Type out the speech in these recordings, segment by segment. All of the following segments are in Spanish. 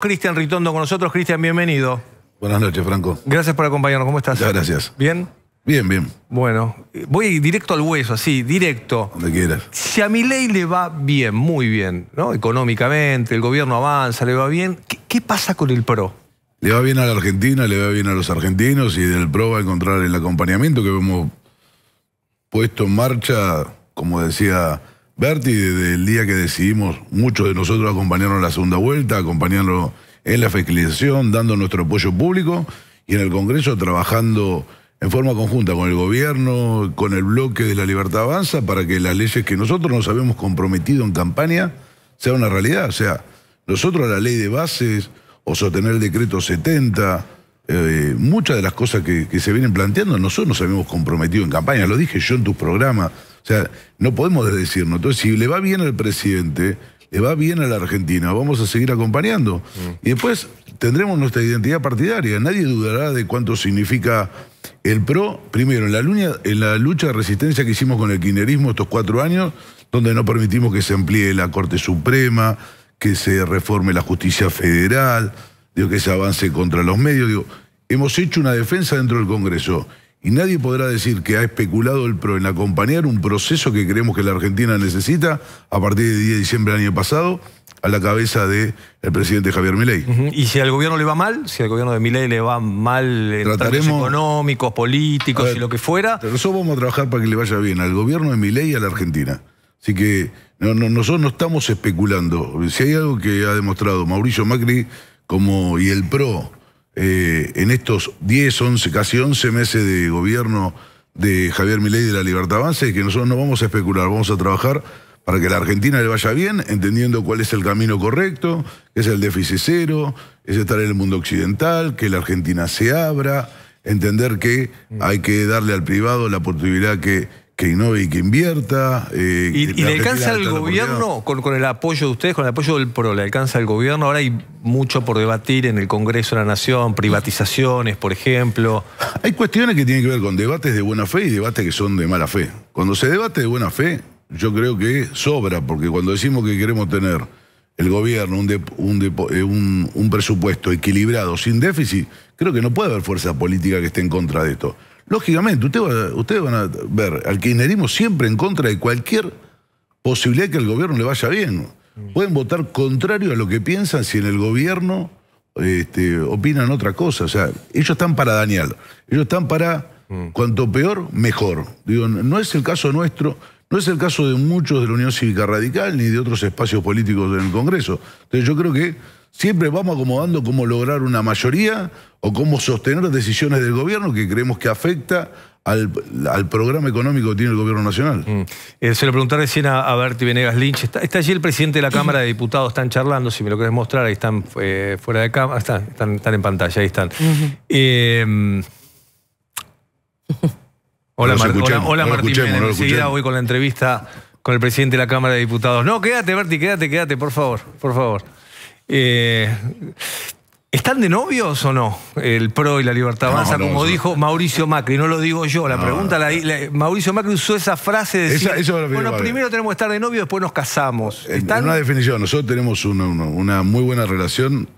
Cristian Ritondo con nosotros. Cristian, bienvenido. Buenas noches, Franco. Gracias por acompañarnos. ¿Cómo estás? gracias. ¿Bien? Bien, bien. Bueno, voy directo al hueso, así, directo. Donde quieras. Si a mi ley le va bien, muy bien, ¿no? Económicamente, el gobierno avanza, le va bien. ¿Qué, ¿Qué, pasa con el PRO? Le va bien a la Argentina, le va bien a los argentinos y del PRO va a encontrar el acompañamiento que hemos puesto en marcha, como decía Berti, desde el día que decidimos, muchos de nosotros acompañaron la segunda vuelta, acompañarlo en la fiscalización, dando nuestro apoyo público y en el Congreso trabajando en forma conjunta con el gobierno, con el bloque de la libertad avanza, para que las leyes que nosotros nos habíamos comprometido en campaña sean una realidad. O sea, nosotros la ley de bases o sostener el decreto 70, eh, muchas de las cosas que se vienen planteando, nosotros nos habíamos comprometido en campaña, lo dije yo en tus programas sea, no podemos desdecirnos. Entonces, si le va bien al presidente, le va bien a la Argentina, vamos a seguir acompañando. Mm. Y después tendremos nuestra identidad partidaria. Nadie dudará de cuánto significa el PRO, primero, en la, lucha de resistencia que hicimos con el kirchnerismo estos cuatro años, donde no permitimos que se amplíe la Corte Suprema, que se reforme la justicia federal, digo, que se avance contra los medios. Digo, hemos hecho una defensa dentro del Congreso. Y nadie podrá decir que ha especulado el PRO en acompañar un proceso que creemos que la Argentina necesita a partir del 10 de diciembre del año pasado a la cabeza del presidente Javier Milei. Y si al gobierno le va mal, si al gobierno de Milei le va mal en términos económicos, políticos y lo que fuera. Nosotros vamos a trabajar para que le vaya bien al gobierno de Milei y a la Argentina. Así que nosotros no estamos especulando. Si hay algo que ha demostrado Mauricio Macri como y el PRO eh, en estos 10, 11, casi 11 meses de gobierno de Javier Milei de la Libertad Avance, que nosotros no vamos a especular, vamos a trabajar para que la Argentina le vaya bien, entendiendo cuál es el camino correcto, que es el déficit cero, es estar en el mundo occidental, que la Argentina se abra, entender que mm. hay que darle al privado la oportunidad que que innove y que invierta. Eh, ¿Y, le alcanza el gobierno, con, el apoyo de ustedes, con el apoyo del PRO, le alcanza al gobierno? Ahora hay mucho por debatir en el Congreso de la Nación, privatizaciones, por ejemplo. Hay cuestiones que tienen que ver con debates de buena fe y debates que son de mala fe. Cuando se debate de buena fe, yo creo que sobra, porque cuando decimos que queremos tener el gobierno un, eh, un presupuesto equilibrado, sin déficit, creo que no puede haber fuerza política que esté en contra de esto. Lógicamente, ustedes van a ver al kirchnerismo siempre en contra de cualquier posibilidad que el gobierno le vaya bien. Pueden votar contrario a lo que piensan si en el gobierno este, opinan otra cosa. O sea, ellos están para Daniel. Ellos están para mm. cuanto peor, mejor. Digo, no es el caso nuestro, no es el caso de muchos de la Unión Cívica Radical ni de otros espacios políticos en el Congreso. Entonces yo creo que Siempre vamos acomodando cómo lograr una mayoría o cómo sostener decisiones del gobierno que creemos que afecta al, programa económico que tiene el gobierno nacional. Mm. Eh, se lo pregunté recién a, Berti Venegas Lynch. Está, allí el presidente de la Cámara de Diputados, están charlando, si me lo quieres mostrar, ahí están eh, fuera de cámara, están, en pantalla, ahí están. Eh, hola, Mar hola, Martín. Enseguida voy con la entrevista con el presidente de la Cámara de Diputados. No, quédate, Berti, quédate, quédate, por favor, por favor. Eh, ¿Están de novios o no el PRO y la Libertad Avanza? como dijo Mauricio Macri, no lo digo yo, la pregunta, Mauricio Macri usó esa frase de bueno, primero tenemos que estar de novios, después nos casamos. En una definición, nosotros tenemos una, muy buena relación,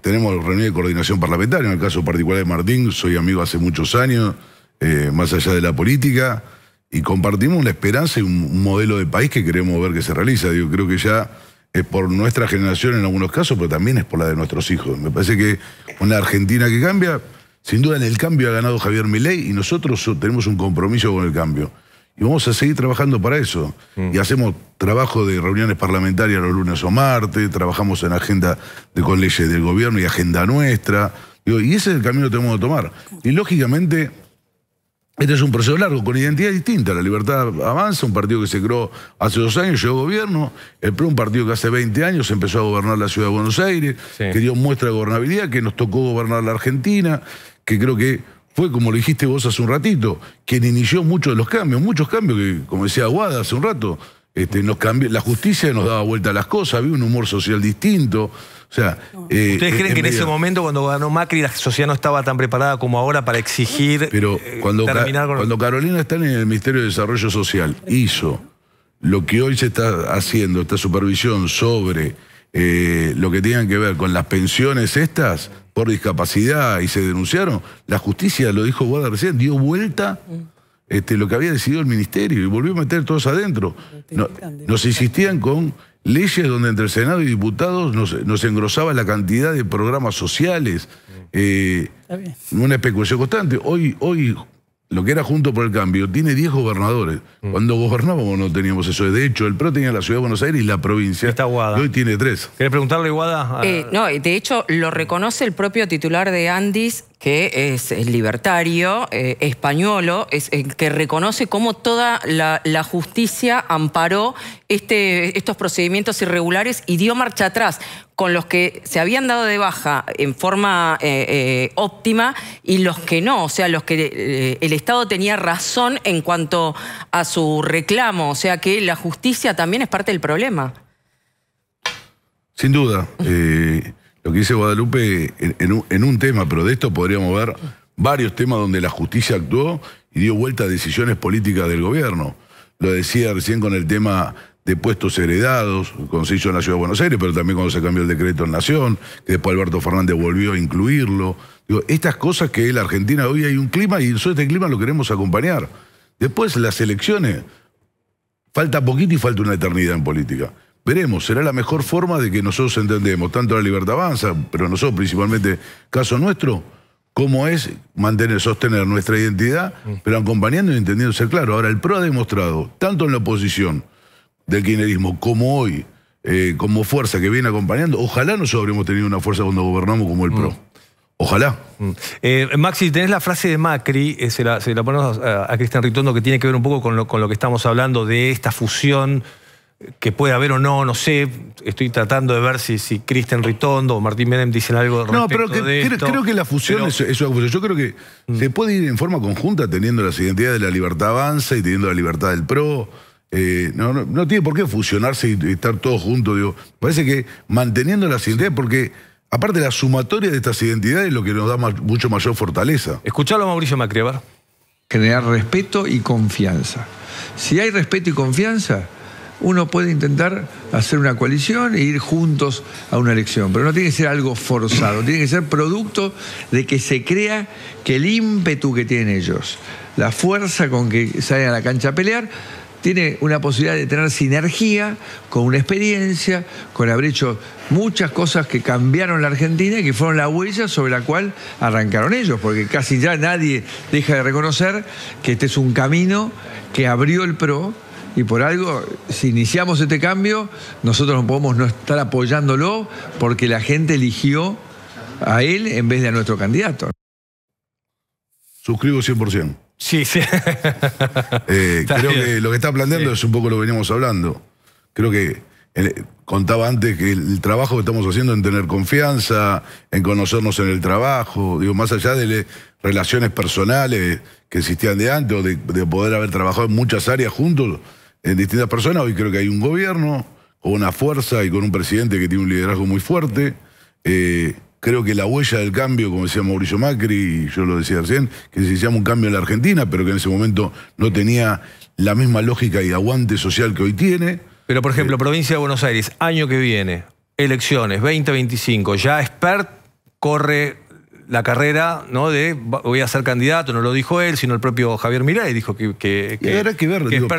tenemos reunión de coordinación parlamentaria, en el caso particular de Martín, soy amigo hace muchos años, eh, más allá de la política, y compartimos una esperanza y un, modelo de país que queremos ver que se realiza. creo que ya es por nuestra generación en algunos casos, pero también es por la de nuestros hijos. Me parece que una Argentina que cambia, sin duda en el cambio ha ganado Javier Milei y nosotros tenemos un compromiso con el cambio. Y vamos a seguir trabajando para eso. Mm. Y hacemos trabajo de reuniones parlamentarias los lunes o martes, trabajamos en agenda de, con leyes del gobierno y agenda nuestra. y ese es el camino que tenemos que tomar. Y lógicamente este es un proceso largo, con identidad distinta. La Libertad Avanza, un partido que se creó hace dos años, llegó a gobierno. El PRO, un partido que hace 20 años empezó a gobernar la ciudad de Buenos Aires, que dio muestra de gobernabilidad, que nos tocó gobernar la Argentina, que creo que fue, como lo dijiste vos hace un ratito, quien inició muchos de los cambios, muchos cambios que, como decía Aguada hace un rato, este, nos la justicia nos daba vuelta a las cosas, había un humor social distinto. O sea, eh, ¿Ustedes creen que en ese momento, cuando ganó Macri, la sociedad no estaba tan preparada como ahora para exigir Pero eh, cuando, cuando Carolina está en el Ministerio de Desarrollo Social, hizo lo que hoy se está haciendo, esta supervisión sobre eh, lo que tiene que ver con las pensiones estas por discapacidad y se denunciaron, la justicia, lo dijo Guada recién, dio vuelta mm. Este, lo que había decidido el ministerio y volvió a meter todos adentro. nos insistían con leyes donde entre el Senado y diputados nos, engrosaba la cantidad de programas sociales, eh, una especulación constante. Hoy, hoy, lo que era Junto por el Cambio, tiene 10 gobernadores. Mm. Cuando gobernábamos no teníamos eso. De hecho, el PRO tenía la ciudad de Buenos Aires y la provincia. Está Guada. hoy tiene tres. ¿Querés preguntarle, Guada? Eh, no, de hecho, lo reconoce el propio titular de Andis que es libertario, eh, españolo, es, que reconoce cómo toda la, justicia amparó este, estos procedimientos irregulares y dio marcha atrás con los que se habían dado de baja en forma eh, eh, óptima y los que no, o sea, los que el Estado tenía razón en cuanto a su reclamo, o sea que la justicia también es parte del problema. Sin duda lo que dice Guadalupe en, un, tema, pero de esto podríamos ver varios temas donde la justicia actuó y dio vuelta a decisiones políticas del gobierno. Lo decía recién con el tema de puestos heredados, con se en la Ciudad de Buenos Aires, pero también cuando se cambió el decreto en Nación, que después Alberto Fernández volvió a incluirlo. estas cosas que en la Argentina hoy hay un clima y sobre este clima lo queremos acompañar. Después las elecciones, falta poquito y falta una eternidad en política veremos, será la mejor forma de que nosotros entendemos tanto la libertad avanza, pero nosotros principalmente, caso nuestro, cómo es mantener, sostener nuestra identidad, mm. pero acompañando y entendiendo ser claro. Ahora, el PRO ha demostrado, tanto en la oposición del kirchnerismo como hoy, eh, como fuerza que viene acompañando, ojalá nosotros habríamos tenido una fuerza cuando gobernamos como el mm. PRO. Ojalá. Mm. Eh, Maxi, tenés la frase de Macri, eh, se, la, ponemos a, Cristian Ritondo, que tiene que ver un poco con lo que estamos hablando de esta fusión que puede haber o no, no sé, estoy tratando de ver si, si Cristian Ritondo o Martín Menem dicen algo respecto No, pero Creo, que la fusión es, Yo creo que mm. se puede ir en forma conjunta teniendo las identidades de la libertad avanza y teniendo la libertad del PRO. Eh, no, no, tiene por qué fusionarse y, estar todos juntos. parece que manteniendo las identidades, porque aparte la sumatoria de estas identidades es lo que nos da mucho mayor fortaleza. Escuchalo a Mauricio Macri, crear respeto y confianza. Si hay respeto y confianza uno puede intentar hacer una coalición e ir juntos a una elección, pero no tiene que ser algo forzado, tiene que ser producto de que se crea que el ímpetu que tienen ellos, la fuerza con que salen a la cancha a pelear, tiene una posibilidad de tener sinergia con una experiencia, con haber hecho muchas cosas que cambiaron la Argentina y que fueron la huella sobre la cual arrancaron ellos, porque casi ya nadie deja de reconocer que este es un camino que abrió el PRO y por algo, si iniciamos este cambio, nosotros no podemos no estar apoyándolo porque la gente eligió a él en vez de a nuestro candidato. Suscribo 100%. Sí, sí. Eh, creo que lo que está planteando es un poco lo que veníamos hablando. Creo que contaba antes que el, trabajo que estamos haciendo en tener confianza, en conocernos en el trabajo, digo, más allá de relaciones personales que existían de antes o de poder haber trabajado en muchas áreas juntos, en distintas personas. Hoy creo que hay un gobierno con una fuerza y con un presidente que tiene un liderazgo muy fuerte. Eh, creo que la huella del cambio, como decía Mauricio Macri, y yo lo decía recién, que se un cambio en la Argentina, pero que en ese momento no tenía la misma lógica y aguante social que hoy tiene. Pero, por ejemplo, eh, provincia de Buenos Aires, año que viene, elecciones 2025, ya expert corre la carrera, ¿no? De voy a ser candidato, no lo dijo él, sino el propio Javier Milei dijo que, que, que, y que, ver, que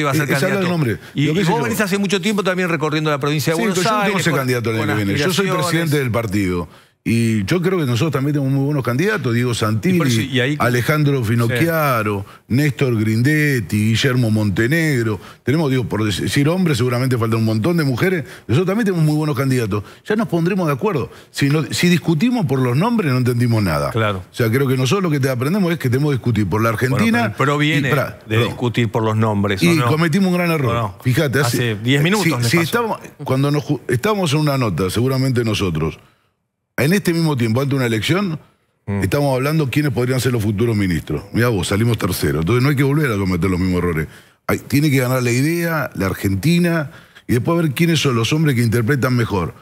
iba a ser candidato. Y, y vos venís hace mucho tiempo también recorriendo la provincia de sí, Buenos Aires. Yo no tengo pues, candidato el año que viene. Yo soy presidente del partido. Y yo creo que nosotros también tenemos muy buenos candidatos, Diego Santilli, Alejandro Finocchiaro, Néstor Grindetti, Guillermo Montenegro. Tenemos, digo, por decir hombres, seguramente falta un montón de mujeres. Nosotros también tenemos muy buenos candidatos. Ya nos pondremos de acuerdo. Si, si discutimos por los nombres, no entendimos nada. Claro. O sea, creo que nosotros lo que te aprendemos es que tenemos que discutir por la Argentina. pero viene de discutir por los nombres. y cometimos un gran error. Fíjate, hace 10 minutos. cuando nos, estábamos en una nota, seguramente nosotros en este mismo tiempo, antes de una elección, mm. estamos hablando quiénes podrían ser los futuros ministros. Mira vos, salimos terceros. Entonces no hay que volver a cometer los mismos errores. tiene que ganar la idea, la Argentina, y después ver quiénes son los hombres que interpretan mejor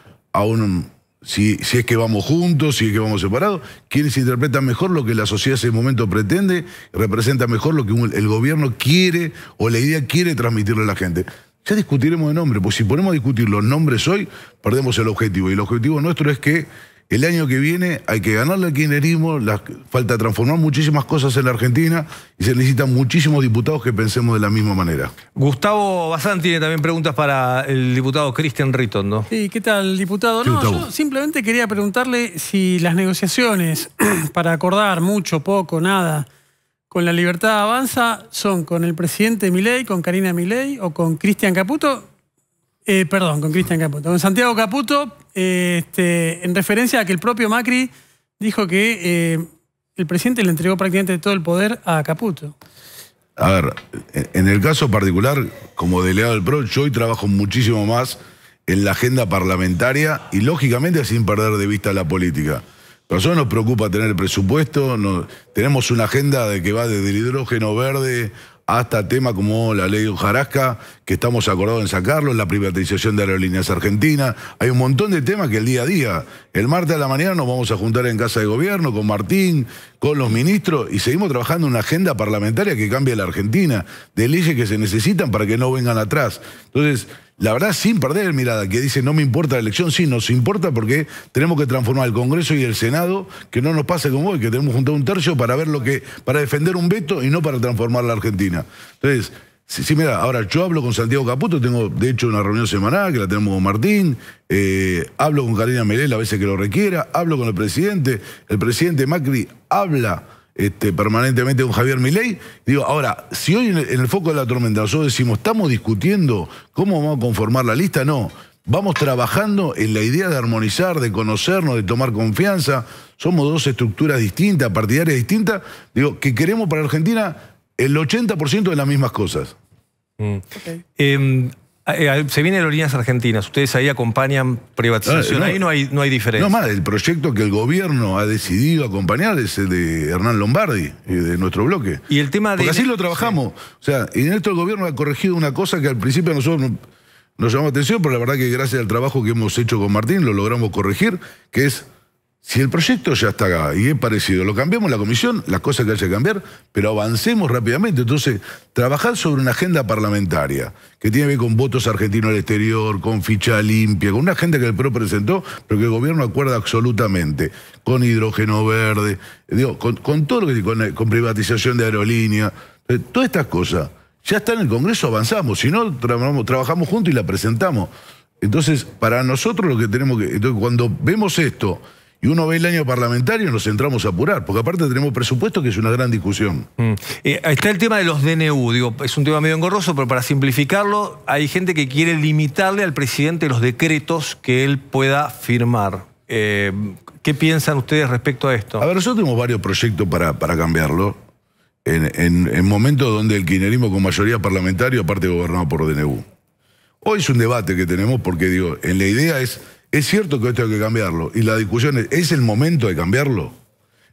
si, si, es que vamos juntos, si es que vamos separados, quiénes interpretan mejor lo que la sociedad en ese momento pretende, representa mejor lo que el gobierno quiere o la idea quiere transmitirle a la gente. Ya discutiremos de nombre, pues si ponemos a discutir los nombres hoy, perdemos el objetivo. Y el objetivo nuestro es que el año que viene hay que ganarle al kirchnerismo, falta transformar muchísimas cosas en la Argentina y se necesitan muchísimos diputados que pensemos de la misma manera. Gustavo Bazán tiene también preguntas para el diputado Cristian Ritondo. Sí, ¿qué tal, diputado? no, yo simplemente quería preguntarle si las negociaciones para acordar mucho, poco, nada con la libertad avanza son con el presidente Milei, con Karina Milei o con Cristian Caputo eh, perdón, con Cristian Caputo. Con Santiago Caputo, eh, este, en referencia a que el propio Macri dijo que eh, el presidente le entregó prácticamente todo el poder a Caputo. A ver, en el caso particular, como delegado del PRO, yo hoy trabajo muchísimo más en la agenda parlamentaria y lógicamente sin perder de vista la política. A nosotros nos preocupa tener el presupuesto, tenemos una agenda de que va desde el hidrógeno verde hasta temas como la ley de Ojarasca, que estamos acordados en sacarlo, la privatización de aerolíneas argentinas. Hay un montón de temas que el día a día, el martes a la mañana nos vamos a juntar en Casa de Gobierno con Martín, con los ministros y seguimos trabajando en una agenda parlamentaria que cambia la Argentina, de leyes que se necesitan para que no vengan atrás. Entonces, la verdad, sin perder mirada, que dice no me importa la elección, sí, nos importa porque tenemos que transformar el Congreso y el Senado, que no nos pase como hoy, que tenemos juntado un tercio para ver lo que, para defender un veto y no para transformar la Argentina. Entonces, sí, mira, ahora yo hablo con Santiago Caputo, tengo de hecho una reunión semanal que la tenemos con Martín, eh, hablo con Karina Melé a veces que lo requiera, hablo con el presidente, el presidente Macri habla este, permanentemente con Javier Milei. Digo, ahora, si hoy en el, foco de la tormenta nosotros decimos, estamos discutiendo cómo vamos a conformar la lista, no. Vamos trabajando en la idea de armonizar, de conocernos, de tomar confianza. Somos dos estructuras distintas, partidarias distintas. Digo, que queremos para Argentina el 80% de las mismas cosas. Mm. Em, Ah, eh, se vienen líneas argentinas, ustedes ahí acompañan privatización, ah, eh, ahí no hay, no hay diferencia. No más, el proyecto que el gobierno ha decidido acompañar es el de Hernán Lombardi, eh, de nuestro bloque. Y el tema de... así lo trabajamos. O sea, en esto el gobierno ha corregido una cosa que al principio nosotros nos llamó atención, pero la verdad que gracias al trabajo que hemos hecho con Martín lo logramos corregir, que es si el proyecto ya está acá, y es parecido, lo cambiamos la comisión, las cosas que haya que cambiar, pero avancemos rápidamente. Entonces, trabajar sobre una agenda parlamentaria que tiene que ver con votos argentinos al exterior, con ficha limpia, con una agenda que el PRO presentó, pero que el gobierno acuerda absolutamente, con hidrógeno verde, con, todo lo que con, privatización de aerolíneas, eh, todas estas cosas. Ya está en el Congreso, avanzamos, si no, trabajamos, trabajamos juntos y la presentamos. Entonces, para nosotros lo que tenemos que. Entonces, cuando vemos esto y uno ve el año parlamentario y nos centramos a apurar, porque aparte tenemos presupuesto que es una gran discusión. Mm. Eh, está el tema de los DNU, digo, es un tema medio engorroso, pero para simplificarlo, hay gente que quiere limitarle al presidente los decretos que él pueda firmar. Eh, ¿Qué piensan ustedes respecto a esto? A ver, nosotros tenemos varios proyectos para, para cambiarlo. En, en, momentos donde el kirchnerismo con mayoría parlamentaria, aparte gobernado por DNU. Hoy es un debate que tenemos porque, digo, en la idea es es cierto que esto hay que cambiarlo. Y la discusión es, ¿es el momento de cambiarlo?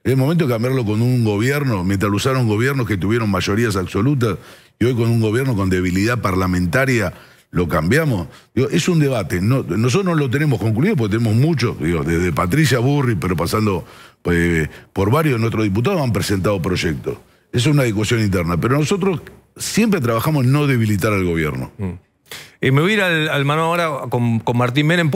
¿Es el momento de cambiarlo con un gobierno, mientras usaron gobiernos que tuvieron mayorías absolutas y hoy con un gobierno con debilidad parlamentaria? ¿Lo cambiamos? es un debate. No, nosotros no lo tenemos concluido porque tenemos muchos, digo, desde Patricia Burri, pero pasando eh, por varios de nuestros diputados, han presentado proyectos. Es una discusión interna. Pero nosotros siempre trabajamos en no debilitar al gobierno. Mm. Y me voy a ir al, mano ahora con, Martín Menem.